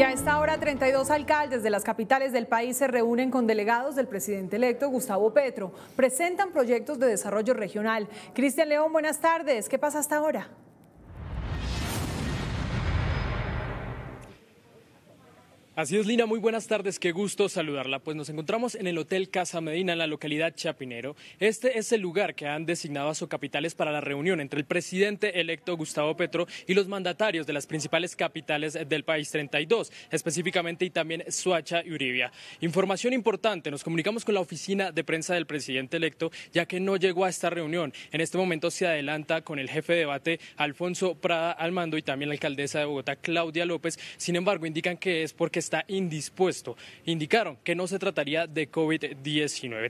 Y a esta hora, 32 alcaldes de las capitales del país se reúnen con delegados del presidente electo Gustavo Petro. Presentan proyectos de desarrollo regional. Cristian León, buenas tardes. ¿Qué pasa hasta ahora? Así es, Lina, muy buenas tardes, qué gusto saludarla. Pues nos encontramos en el Hotel Casa Medina, en la localidad Chapinero. Este es el lugar que han designado a capitales para la reunión entre el presidente electo Gustavo Petro y los mandatarios de las principales capitales del país 32, específicamente y también Suacha y Uribia. Información importante, nos comunicamos con la oficina de prensa del presidente electo, ya que no llegó a esta reunión. En este momento se adelanta con el jefe de debate Alfonso Prada al mando y también la alcaldesa de Bogotá, Claudia López. Sin embargo, indican que es porque está indispuesto. Indicaron que no se trataría de COVID-19.